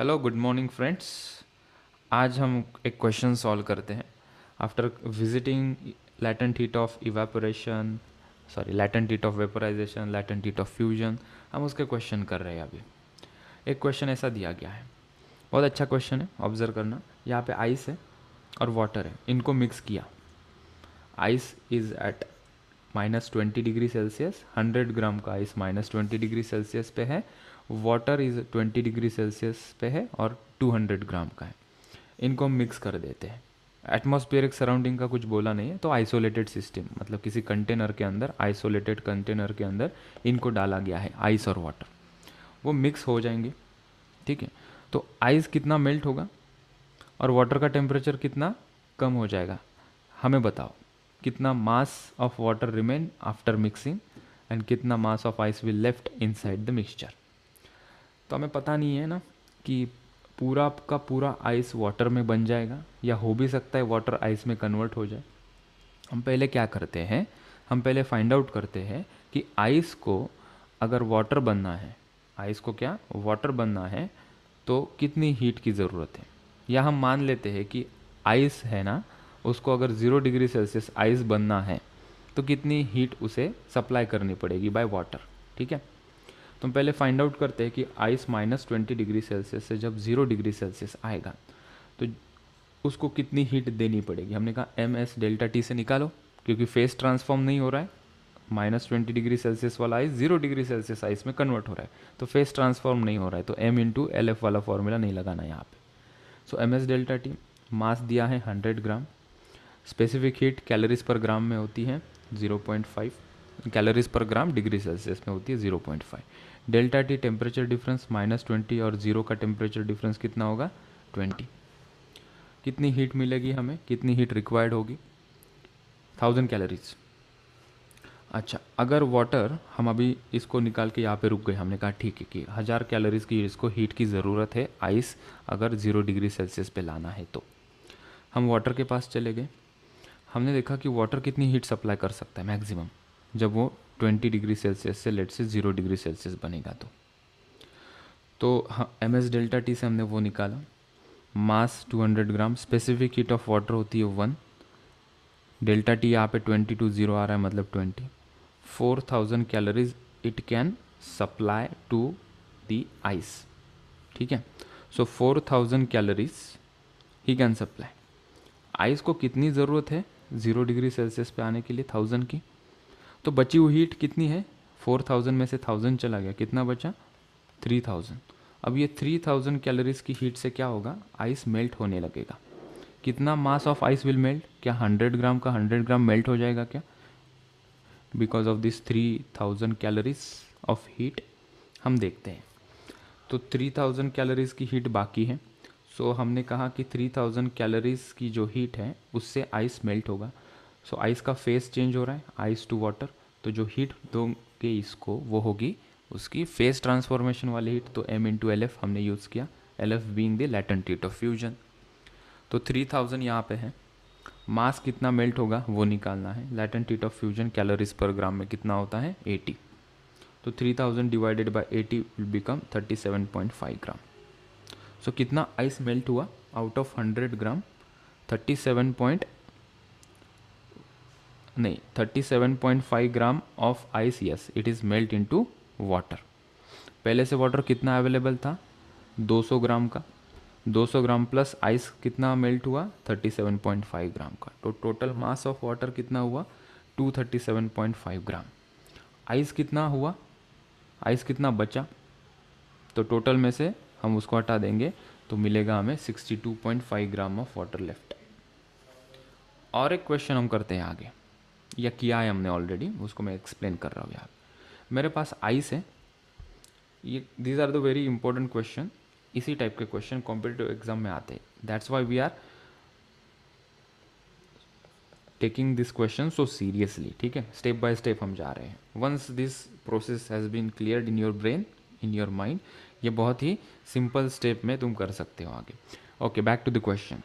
hello good morning friends आज हम एक क्वेश्चन सॉल्व करते हैं after visiting latent heat of evaporation sorry latent heat of vaporization latent heat of fusion हम उसके क्वेश्चन कर रहे हैं अभी एक क्वेश्चन ऐसा दिया गया है बहुत अच्छा क्वेश्चन है ऑब्जर्व करना यहाँ पे आइस है और वाटर है इनको मिक्स किया ice is at minus twenty degree Celsius hundred gram का ice minus twenty degree Celsius पे है वाटर इज़ 20 डिग्री सेल्सियस पे है और 200 ग्राम का है इनको हम मिक्स कर देते हैं एटमॉस्फेरिक सराउंडिंग का कुछ बोला नहीं है तो आइसोलेटेड सिस्टम मतलब किसी कंटेनर के अंदर आइसोलेटेड कंटेनर के अंदर इनको डाला गया है आइस और वाटर वो मिक्स हो जाएंगे ठीक है तो आइस कितना मेल्ट होगा और वाटर का टेम्परेचर कितना कम हो जाएगा हमें बताओ कितना mass of water remain after mixing and कितना mass of ice will left inside the mixture तो हमें पता नहीं है ना कि पूरा आपका पूरा आइस वाटर में बन जाएगा या हो भी सकता है वाटर आइस में कन्वर्ट हो जाए हम पहले क्या करते हैं हम पहले फाइंड आउट करते हैं कि आइस को अगर वाटर बनना है आइस को क्या वाटर बनना है तो कितनी हीट की ज़रूरत है या हम मान लेते हैं कि आइस है ना उसको अगर ज़ीरो डिग्री सेल्सियस आइस बनना है तो कितनी हीट उसे सप्लाई करनी पड़ेगी बाय वाटर ठीक है तो हम पहले फाइंड आउट करते हैं कि ice minus twenty degree Celsius से जब ज़ीरो डिग्री सेल्सियस आएगा तो उसको कितनी हीट देनी पड़ेगी हमने कहा एम एस डेल्टा टी से निकालो क्योंकि फेस ट्रांसफॉर्म नहीं हो रहा है माइनस ट्वेंटी डिग्री सेल्सियस वाला ice zero degree Celsius ice में कन्वर्ट हो रहा है तो फेस ट्रांसफॉर्म नहीं हो रहा है तो एम इंटू एल एफ वाला फॉर्मूला नहीं लगाना है यहाँ पे so M S delta T mass दिया है hundred gram specific heat calories per gram में होती है zero point five calories per gram degree Celsius में होती है zero point five delta T temperature difference minus twenty और ज़ीरो का टेम्परेचर डिफरेंस कितना होगा ट्वेंटी कितनी हीट मिलेगी हमें कितनी हीट रिक्वायर्ड होगी थाउजेंड कैलोरीज अच्छा अगर वाटर हम अभी इसको निकाल के यहाँ पे रुक गए हमने कहा ठीक है कि हज़ार कैलोरीज की इसको हीट की ज़रूरत है आइस अगर ज़ीरो डिग्री सेल्सियस पे लाना है तो हम वाटर के पास चले गए हमने देखा कि वाटर कितनी हीट सप्लाई कर सकता है मैक्सिमम जब वो ट्वेंटी डिग्री सेल्सियस से लेट से ज़ीरो डिग्री सेल्सियस बनेगा तो तो हाँ, एम एस डेल्टा टी से हमने वो निकाला mass 200 gram specific heat of water होती है वन डेल्टा टी यहाँ पे 20 टू ज़ीरो आ रहा है मतलब 20 4000 calories it can supply to the ice ठीक है सो फोर थाउजेंड कैलोरीज ही कैन सप्लाई आइस को कितनी ज़रूरत है ज़ीरो डिग्री सेल्सियस पे आने के लिए थाउजेंड की तो बची हुई हीट कितनी है फोर थाउजेंड में से थाउजेंड चला गया कितना बचा थ्री थाउजेंड अब ये थ्री थाउजेंड कैलोरीज की हीट से क्या होगा आइस मेल्ट होने लगेगा कितना mass of ice will melt क्या हंड्रेड ग्राम का हंड्रेड ग्राम मेल्ट हो जाएगा क्या because of this three thousand calories of heat हम देखते हैं तो थ्री थाउजेंड कैलोरीज की हीट बाकी है सो so, हमने कहा कि थ्री थाउजेंड कैलोरीज की जो हीट है उससे आइस मेल्ट होगा सो so, आइस का फेस चेंज हो रहा है आइस टू वाटर तो जो हीट दोगे इसको वो होगी उसकी फेस ट्रांसफॉर्मेशन वाली हीट तो एम इंटू एल एफ हमने यूज़ किया L F being the latent heat of fusion तो थ्री थाउजेंड यहाँ पे है मास कितना मेल्ट होगा वो निकालना है latent heat of fusion calories per gram में कितना होता है एटी तो three thousand divided by eighty will become thirty seven point five gram so कितना आइस मेल्ट हुआ out of hundred gram thirty seven point नहीं 37.5 gram of ice yes it is melt into water पहले से water कितना available था 200 gram का 200 gram plus ice कितना melt हुआ 37.5 ग्राम का तो टोटल मास ऑफ वाटर कितना हुआ 237.5 ग्राम आइस कितना हुआ आइस कितना बचा तो टोटल में से हम उसको हटा देंगे तो मिलेगा हमें 62.5 ग्राम ऑफ वाटर लेफ्ट और एक क्वेश्चन हम करते हैं आगे या किया है हमने ऑलरेडी उसको मैं एक्सप्लेन कर रहा हूँ यहाँ मेरे पास आइस है ये these are the very important question इसी टाइप के क्वेश्चन कॉम्पिटेटिव एग्जाम में आते हैं that's why we are taking this question so seriously ठीक है स्टेप बाय स्टेप हम जा रहे हैं once this process has been clear in your brain in your mind ये बहुत ही सिंपल स्टेप में तुम कर सकते हो आगे okay back to the question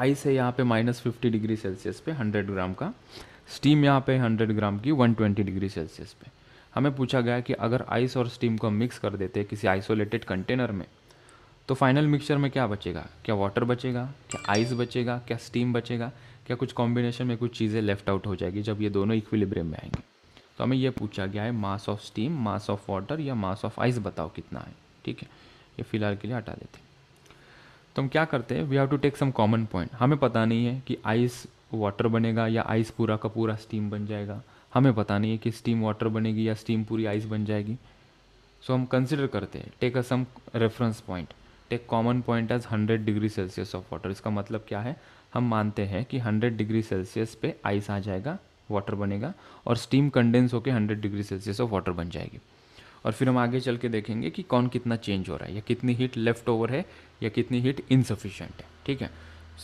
ice है यहाँ पे माइनस फिफ्टी डिग्री सेल्सियस पे हंड्रेड ग्राम का स्टीम यहाँ पे हंड्रेड ग्राम की वन ट्वेंटी डिग्री सेल्सियस पे हमें पूछा गया कि अगर आइस और स्टीम को मिक्स कर देते हैं किसी आइसोलेटेड कंटेनर में तो फाइनल मिक्सचर में क्या बचेगा क्या वाटर बचेगा क्या आइस बचेगा क्या स्टीम बचेगा क्या कुछ कॉम्बिनेशन में कुछ चीज़ें लेफ्ट आउट हो जाएगी जब ये दोनों इक्विलिब्रियम में आएंगे तो हमें यह पूछा गया है mass of steam mass of water या मास ऑफ आइस बताओ कितना है ठीक है ये फ़िलहाल के लिए हटा देते हैं तो हम क्या करते हैं we have to take some common point हमें पता नहीं है कि आइस वाटर बनेगा या आइस पूरा का पूरा स्टीम बन जाएगा हमें पता नहीं है कि स्टीम वाटर बनेगी या स्टीम पूरी आइस बन जाएगी सो so, हम कंसिडर करते हैं take a some reference point take common point as hundred degree Celsius of water इसका मतलब क्या है हम मानते हैं कि हंड्रेड डिग्री सेल्सियस पे आइस आ जाएगा वाटर बनेगा और स्टीम कंडेंस होकर hundred degree Celsius of water बन जाएगी और फिर हम आगे चल के देखेंगे कि कौन कितना चेंज हो रहा है या कितनी हीट लेफ़्ट ओवर है या कितनी हीट इनसफिशेंट है ठीक है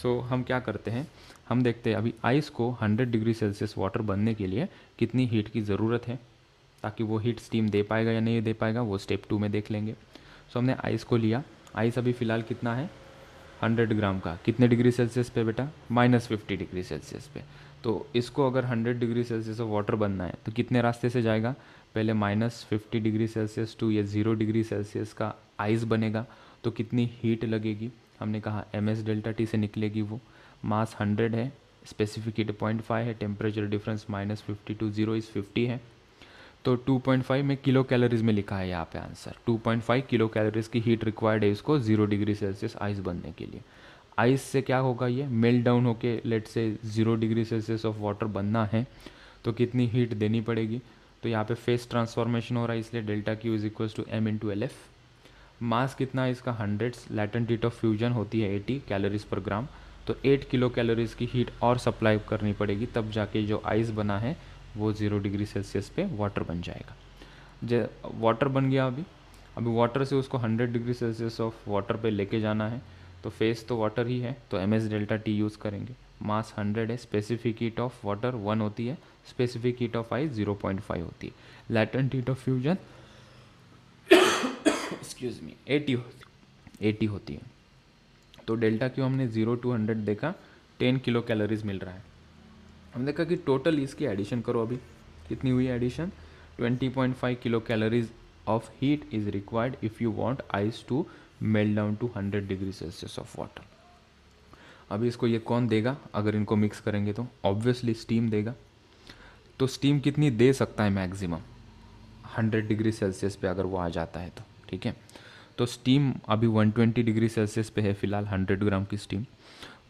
सो so, हम क्या करते हैं हम देखते हैं अभी आइस को 100 डिग्री सेल्सियस वाटर बनने के लिए कितनी हीट की ज़रूरत है ताकि वो हीट स्टीम दे पाएगा या नहीं दे पाएगा वो स्टेप टू में देख लेंगे सो so, हमने आइस को लिया आइस अभी फ़िलहाल कितना है 100 ग्राम का कितने डिग्री सेल्सियस पे बेटा माइनस फिफ्टी डिग्री सेल्सियस पे तो इसको अगर 100 डिग्री सेल्सियस ऑफ वाटर बनना है तो कितने रास्ते से जाएगा पहले minus fifty degree Celsius to या ज़ीरो डिग्री सेल्सियस का आइस बनेगा तो कितनी हीट लगेगी हमने कहा एम एस डेल्टा टी से निकलेगी वो मास हंड्रेड है स्पेसिफिक हीट पॉइंट फाइव है temperature difference minus fifty to zero is fifty है तो 2.5 में किलो कैलोरीज में लिखा है यहाँ पे आंसर 2.5 किलो कैलोरीज की हीट रिक्वायर्ड है इसको जीरो डिग्री सेल्सियस आइस बनने के लिए आइस से क्या होगा ये मेल्ट डाउन होके लेट से zero degree Celsius of water बनना है तो कितनी हीट देनी पड़ेगी तो यहाँ पे फेस ट्रांसफॉर्मेशन हो रहा है इसलिए delta Q is equals to M into L F mass कितना है इसका hundreds latent heat of fusion होती है एटी कैलोरीज पर ग्राम तो एट किलो कैलोरीज की हीट और सप्लाई करनी पड़ेगी तब जाके जो आइस बना है वो ज़ीरो डिग्री सेल्सियस पे वाटर बन जाएगा जे वाटर बन गया अभी अभी वाटर से उसको hundred degree Celsius of water पे लेके जाना है तो फेस तो वाटर ही है तो M S delta T use करेंगे मास हंड्रेड है specific heat of water one होती है specific heat of ice five होती है latent heat of fusion excuse me होती एटी होती है तो डेल्टा क्यों हमने जीरो टू हंड्रेड देखा टेन किलो कैलोरीज मिल रहा है हमने देखा कि टोटल इसकी एडिशन करो अभी कितनी हुई addition twenty point five kilo calories of heat is required if you want ice to melt down to hundred degree Celsius of water अभी इसको ये कौन देगा अगर इनको मिक्स करेंगे तो ऑब्वियसली स्टीम देगा तो स्टीम कितनी दे सकता है मैक्सिमम हंड्रेड डिग्री सेल्सियस पे अगर वो आ जाता है तो ठीक है तो स्टीम अभी 120 डिग्री सेल्सियस पे है फिलहाल 100 ग्राम की स्टीम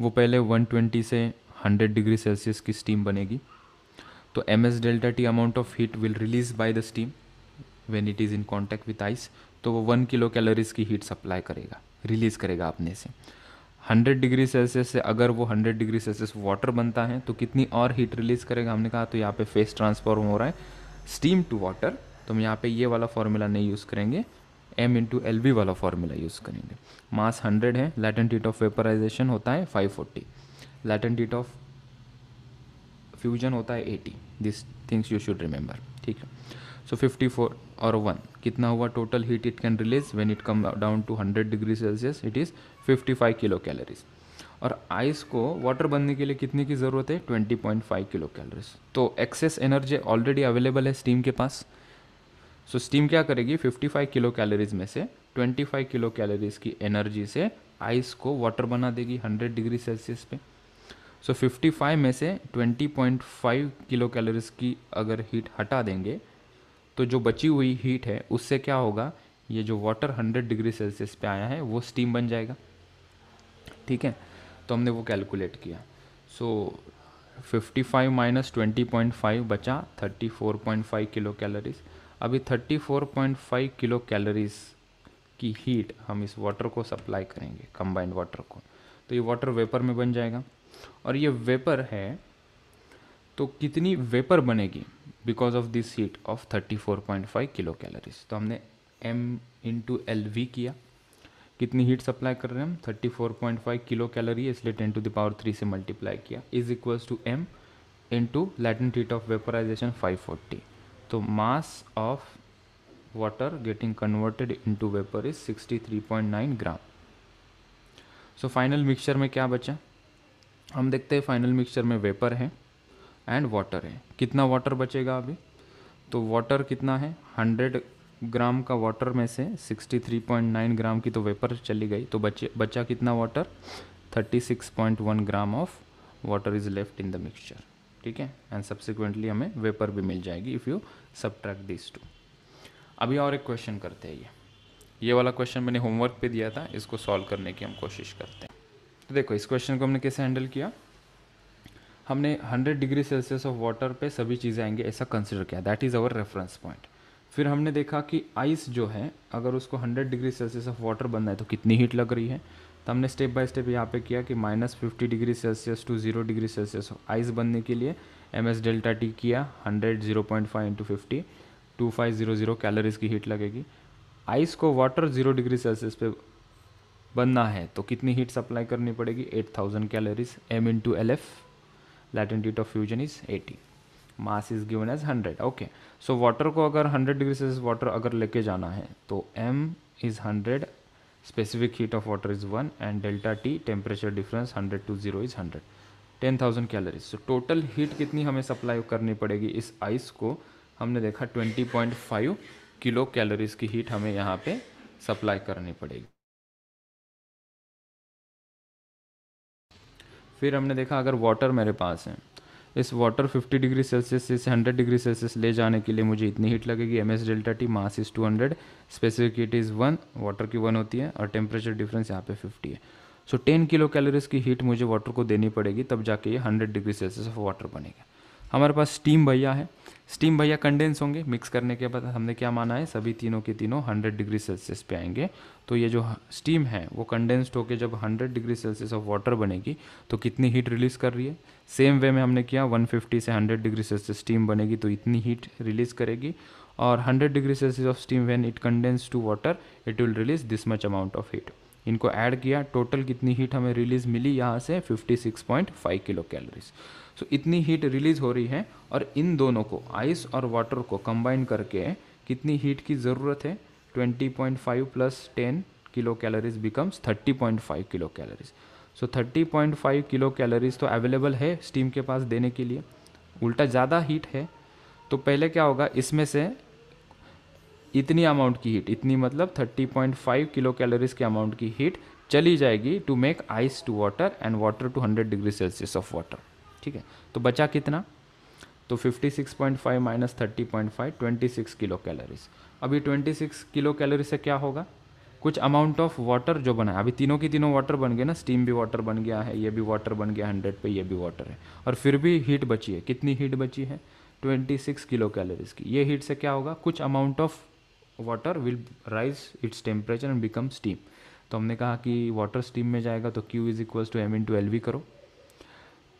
वो पहले 120 से 100 डिग्री सेल्सियस की स्टीम बनेगी तो M S delta T amount of heat will release by the steam when it is in contact with ice तो वो वन किलो कैलोरीज की हीट सप्लाई करेगा रिलीज़ करेगा अपने से 100 डिग्री सेल्सियस से अगर वो 100 डिग्री सेल्सियस वाटर बनता है तो कितनी और हीट रिलीज़ करेगा हमने कहा तो यहाँ पे फेस ट्रांसफॉर्म हो रहा है स्टीम टू वाटर तो हम यहाँ पे ये वाला फार्मूला नहीं यूज़ करेंगे एम इंटू एल वी वाला फार्मूला यूज़ करेंगे मास 100 है लैटन हीट ऑफ वेपराइजेशन होता है five forty latent heat of fusion होता है eighty this things you should remember ठीक है सो फिफ्टी फोर और वन कितना हुआ total heat it can release when it come down to hundred degree Celsius it is fifty five kilo calories और ice को water बनने के लिए कितने की ज़रूरत है twenty point five kilo calories तो एक्सेस एनर्जी ऑलरेडी अवेलेबल है स्टीम के पास सो so, स्टीम क्या करेगी 55 किलो कैलोरीज में से 25 किलो कैलोरीज की एनर्जी से आइस को वाटर बना देगी 100 डिग्री सेल्सियस पे सो so, 55 में से 20.5 किलो कैलोरीज की अगर हीट हटा देंगे तो जो बची हुई हीट है उससे क्या होगा ये जो वाटर हंड्रेड डिग्री सेल्सियस पे आया है वो स्टीम बन जाएगा ठीक है तो हमने वो कैलकुलेट किया so fifty five minus twenty point five बचा thirty four point five kilo calories अभी thirty four point five kilo calories की हीट हम इस वाटर को सप्लाई करेंगे कंबाइंड वाटर को तो ये वाटर वेपर में बन जाएगा और ये वेपर है तो कितनी वेपर बनेगी because of this heat of 34.5 kilo calories तो हमने एम इंटू एल वी किया कितनी हीट सप्लाई कर रहे हैं हम 34.5 किलो कैलोरी इसलिए 10 टू द पावर 3 से मल्टीप्लाई किया is equals to M into latent heat of vaporization 540 तो mass of to vapour is sixty three point 63.9 gram so final mixture में क्या बचा हम देखते हैं फाइनल मिक्सचर में वेपर है एंड वाटर है कितना वाटर बचेगा अभी तो वाटर कितना है हंड्रेड ग्राम का वाटर में से 63.9 ग्राम की तो वेपर चली गई तो बचे बचा कितना water 36.1 gram of water is left in the mixture ठीक है एंड सब्सिक्वेंटली हमें वेपर भी मिल जाएगी if you subtract this two अभी और एक क्वेश्चन करते हैं ये ये वाला क्वेश्चन मैंने होमवर्क पे दिया था इसको सॉल्व करने की हम कोशिश करते हैं तो देखो इस क्वेश्चन को हमने कैसे हैंडल किया हमने 100 डिग्री सेल्सियस ऑफ वाटर पे सभी चीज़ें आएंगे ऐसा कंसिडर किया that is our reference point फिर हमने देखा कि आइस जो है अगर उसको 100 डिग्री सेल्सियस ऑफ वाटर बनना है तो कितनी हीट लग रही है तो हमने स्टेप बाय स्टेप यहाँ पे किया कि minus fifty degree Celsius to zero degree Celsius ice बनने के लिए एम एस डेल्टा टी किया hundred zero point five into fifty two five zero zero calories की हीट लगेगी आइस को वाटर जीरो डिग्री सेल्सियस पे बनना है तो कितनी हीट सप्लाई करनी पड़ेगी eight thousand calories M into L F latitude of fusion is eighty mass is given as hundred okay so water को अगर हंड्रेड डिग्री सेल्सियस वाटर अगर लेके जाना है तो M is hundred specific heat of water is one and delta T temperature difference hundred to zero is hundred ten thousand calories so total heat कितनी हमें supply करनी पड़ेगी इस आइस को हमने देखा twenty point five kilo calories की heat हमें यहाँ पे सप्लाई करनी पड़ेगी फिर हमने देखा अगर वाटर मेरे पास है इस वाटर 50 डिग्री सेल्सियस से 100 डिग्री सेल्सियस ले जाने के लिए मुझे इतनी हीट लगेगी M S delta T mass is 200 specific heat is one water की वन होती है और टेम्परेचर डिफरेंस यहाँ पे 50 है सो so, 10 किलो कैलोरीज की हीट मुझे वाटर को देनी पड़ेगी तब जाके ये 100 डिग्री सेल्सियस ऑफ वाटर बनेगा हमारे पास स्टीम भैया है स्टीम भैया कंडेंस होंगे मिक्स करने के बाद हमने क्या माना है सभी तीनों के तीनों 100 डिग्री सेल्सियस पे आएंगे तो ये जो स्टीम है वो कंडेंस्ड होकर जब 100 डिग्री सेल्सियस ऑफ वाटर बनेगी तो कितनी हीट रिलीज़ कर रही है सेम वे में हमने किया 150 से 100 डिग्री सेल्सियस स्टीम बनेगी तो इतनी हीट रिलीज़ करेगी और hundred degree Celsius of steam when it condense to water it will release this much amount of heat इनको ऐड किया टोटल कितनी हीट हमें रिलीज़ मिली यहाँ से 56.5 किलो कैलोरीज सो so, इतनी हीट रिलीज़ हो रही है और इन दोनों को आइस और वाटर को कंबाइन करके कितनी हीट की ज़रूरत है 20.5 plus 10 kilo calories becomes 30.5 kilo calories so 30.5 kilo calories तो अवेलेबल है स्टीम के पास देने के लिए उल्टा ज़्यादा हीट है तो पहले क्या होगा इसमें से इतनी अमाउंट की हीट इतनी मतलब 30.5 किलो कैलोरीज के अमाउंट की हीट चली जाएगी to make ice to water and water to 100 degree Celsius of water ठीक है तो बचा कितना तो 56.5 minus twenty six kilo calories अभी 26 किलो कैलोरी से क्या होगा कुछ अमाउंट ऑफ वाटर जो बना है अभी तीनों की तीनों वाटर बन गए ना स्टीम भी वाटर बन गया है ये भी वाटर बन गया हंड्रेड पे ये भी वाटर है और फिर भी हीट बची है कितनी हीट बची है 26 किलो कैलोरीज की ये हीट से क्या होगा कुछ amount of water will rise its temperature and become steam तो हमने कहा कि वाटर स्टीम में जाएगा तो Q is equals to M to L V करो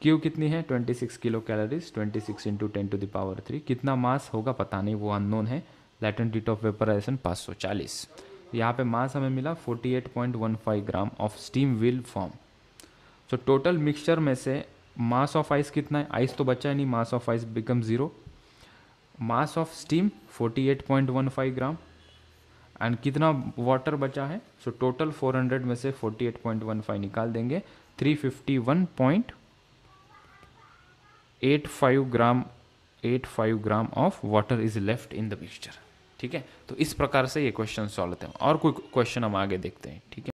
Q कितनी है 26 kilo calories twenty six into ten to the power three कितना मास होगा पता नहीं वो अननोन है लैटेंट हीट ऑफ वेपराइजेशन चालीस यहाँ पे मास हमें मिला 48.15 gram of steam will form so total mixture में से मास ऑफ आइस कितना है आइस तो बचा है नहीं mass of ice become zero mass of steam 48.15 gram and कितना वाटर बचा है सो टोटल 400 में से 48.15 निकाल देंगे 351.85 gram 85 gram of water is left in the mixture ठीक है तो इस प्रकार से ये क्वेश्चन सॉल्व होते हैं और कोई क्वेश्चन हम आगे देखते हैं ठीक है